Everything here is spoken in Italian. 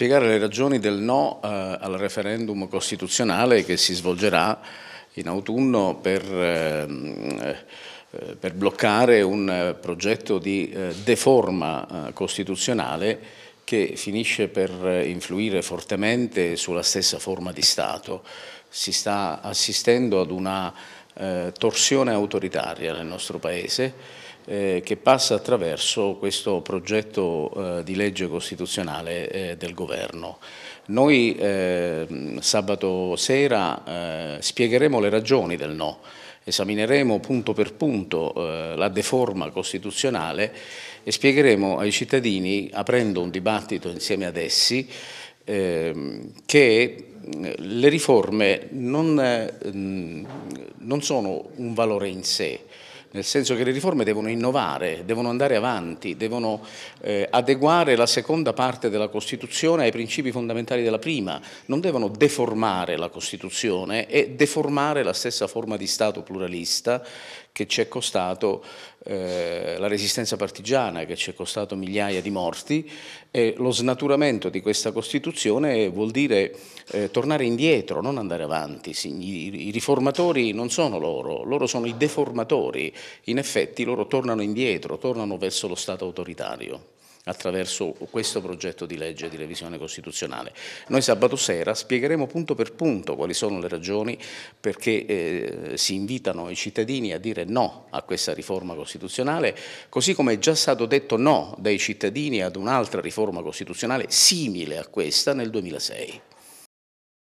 spiegare le ragioni del no eh, al referendum costituzionale che si svolgerà in autunno per, ehm, eh, per bloccare un eh, progetto di eh, deforma eh, costituzionale che finisce per eh, influire fortemente sulla stessa forma di Stato. Si sta assistendo ad una eh, torsione autoritaria nel nostro Paese eh, che passa attraverso questo progetto eh, di legge costituzionale eh, del governo. Noi ehm, sabato sera eh, spiegheremo le ragioni del no, esamineremo punto per punto eh, la deforma costituzionale e spiegheremo ai cittadini, aprendo un dibattito insieme ad essi, ehm, che le riforme non, eh, non sono un valore in sé, nel senso che le riforme devono innovare, devono andare avanti, devono eh, adeguare la seconda parte della Costituzione ai principi fondamentali della prima, non devono deformare la Costituzione e deformare la stessa forma di Stato pluralista che ci è costato eh, la resistenza partigiana, che ci è costato migliaia di morti e lo snaturamento di questa Costituzione vuol dire eh, tornare indietro, non andare avanti. I, I riformatori non sono loro, loro sono i deformatori in effetti loro tornano indietro, tornano verso lo Stato autoritario attraverso questo progetto di legge di revisione costituzionale. Noi sabato sera spiegheremo punto per punto quali sono le ragioni perché eh, si invitano i cittadini a dire no a questa riforma costituzionale, così come è già stato detto no dai cittadini ad un'altra riforma costituzionale simile a questa nel 2006.